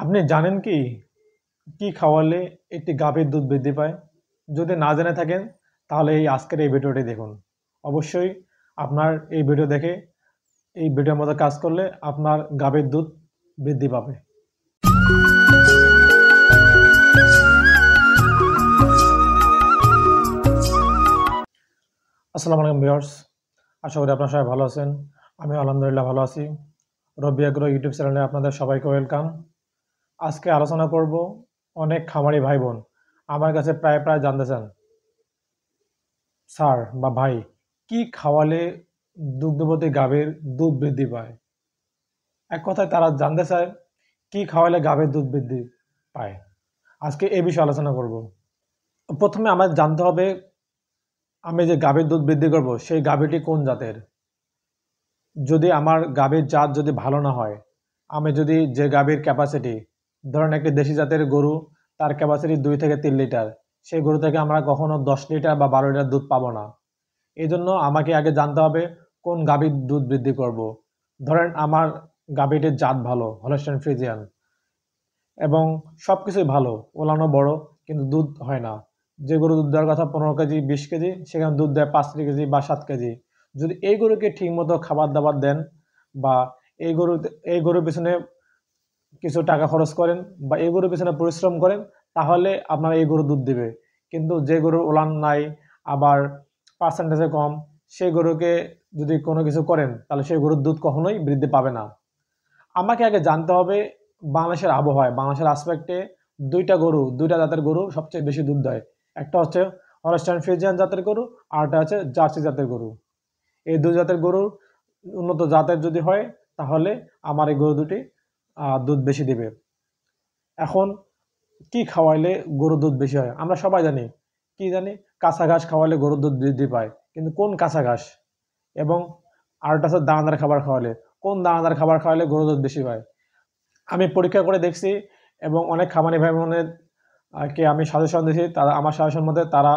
আপনি জানেন কি কি খাওয়ালে একটি গাভীর দুধ বৃদ্ধি পায় যদি না জেনে থাকেন তাহলে এই আজকের এই ভিডিওটি দেখুন অবশ্যই আপনার এই ভিডিও দেখে এই ভিডিওর মতো কাজ করলে আপনার গাভীর দুধ বৃদ্ধি পাবে আসসালামু আলাইকুম ভিউয়ার্স আশা করি আপনার সবাই ভালো আছেন আমি আলহামদুলিল্লাহ ভালো আছি রবি আগ্রহ ইউটিউব চ্যানেলে আপনাদের সবাইকে ওয়েলকাম আজকে আলোচনা করব অনেক খামারি ভাই বোন আমার কাছে প্রায় প্রায় জানতে চান স্যার বা ভাই কি খাওয়ালে দুগ্ধবতী গাভীর দুধ বৃদ্ধি পায় এক কথায় তারা জানতে চায় কি খাওয়ালে গাভীর দুধ বৃদ্ধি পায় আজকে এ বিষয়ে আলোচনা করব প্রথমে আমার জানতে হবে আমি যে গাভীর দুধ বৃদ্ধি করব সেই গাভীটি কোন জাতের যদি আমার গাভীর জাত যদি ভালো না হয় আমি যদি যে গাভীর ক্যাপাসিটি ধরেন একটি দেশি জাতের গরু তার ক্যাপাসিটি দুই থেকে তিন লিটার সেই গরু থেকে আমরা কখনো দশ লিটার বা বারো লিটার দুধ পাবো না এই জন্য আমাকে আগে জানতে হবে কোন গাভীর দুধ বৃদ্ধি করব। ধরেন আমার গাভীটির জাত ভালো হলস্টাইন ফ্রিজিয়ান এবং সব কিছুই ভালো ওলানো বড় কিন্তু দুধ হয় না যে গরু দুধ দেওয়ার কথা পনেরো কেজি বিশ কেজি সেখানে দুধ দেয় পাঁচ কেজি বা সাত কেজি যদি এই গরুকে ঠিকমতো খাবার দাবার দেন বা এই গরু এই গরুর পিছনে কিছু টাকা খরচ করেন বা এই গরুর পিছনে পরিশ্রম করেন তাহলে আপনার এই গরু দুধ দেবে কিন্তু যে গরুর ওলান নাই আবার পার্সেন্টেজে কম সেই গরুকে যদি কোনো কিছু করেন তাহলে সেই গরুর দুধ কখনোই বৃদ্ধি পাবে না আমাকে আগে জানতে হবে বাংলাদেশের আবহাওয়ায় বাংলাদেশের আসপেক্টে দুইটা গরু দুইটা জাতের গরু সবচেয়ে বেশি দুধ দেয় একটা হচ্ছে হলস্টাইন ফ্রিজিয়ান জাতের গরু আরটা হচ্ছে জার্সি জাতের গরু এই দুই জাতের গরুর উন্নত জাতের যদি হয় তাহলে আমার এই গরু দুটি দুধ বেশি দেবে এখন কি খাওয়াইলে গরুর দুধ বেশি হয় আমরা সবাই জানি কি জানি কাঁচা ঘাস খাওয়ালে গরুর দুধ বৃদ্ধি পায় কিন্তু কোন কাঁচা ঘাস এবং আরেকটা আছে দানাদার খাবার খাওয়ালে কোন দানাদার খাবার খাওয়ালে গরুর দুধ বেশি পায় আমি পরীক্ষা করে দেখছি এবং অনেক খামারি ভাই বোনের কে আমি সাজেশন দিয়েছি তারা আমার সাজেশন মধ্যে তারা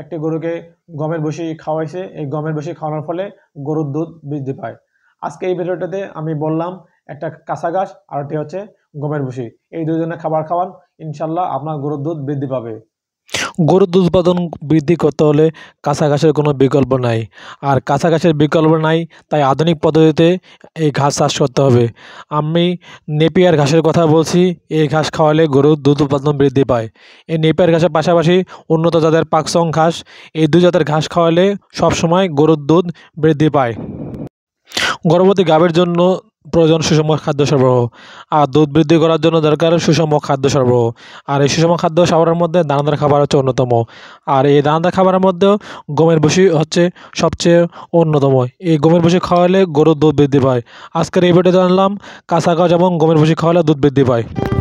একটি গরুকে গমের বসি খাওয়াইছে এই গমের বসি খাওয়ানোর ফলে গরুর দুধ বৃদ্ধি পায় আজকে এই ভিডিওটাতে আমি বললাম একটা কাঁচা ঘাস আরেকটি হচ্ছে গমের ভুসি এই দুজনের খাবার খাওয়ান ইনশাল্লাহ আপনার গরুর দুধ বৃদ্ধি পাবে গরুর দুধ উৎপাদন বৃদ্ধি করতে হলে কাঁচা ঘাসের কোনো বিকল্প নাই আর কাঁচা ঘাসের বিকল্প নাই তাই আধুনিক পদ্ধতিতে এই ঘাস চাষ করতে হবে আমি নেপিয়ার ঘাসের কথা বলছি এই ঘাস খাওয়ালে গরুর দুধ উৎপাদন বৃদ্ধি পায় এই নেপিয়ার ঘাসের পাশাপাশি উন্নত জাতের পাকসং ঘাস এই দুই জাতের ঘাস খাওয়ালে সবসময় গরুর দুধ বৃদ্ধি পায় গর্ভবতী গাভীর জন্য প্রয়োজন সুষম খাদ্য সরবরাহ আর দুধ বৃদ্ধি করার জন্য দরকার সুষম খাদ্য সরবরাহ আর এই সুষম খাদ্য সরবরাহের মধ্যে দানাদার খাবার হচ্ছে অন্যতম আর এই দানাদার খাবারের মধ্যেও গমের ভুষি হচ্ছে সবচেয়ে অন্যতম এই গমের ভুষি খাওয়ালে গরুর দুধ বৃদ্ধি পায় আজকের এই ভিডিও জানলাম কাঁচা গাছ এবং গমের ভুষি খাওয়ালে দুধ বৃদ্ধি পায়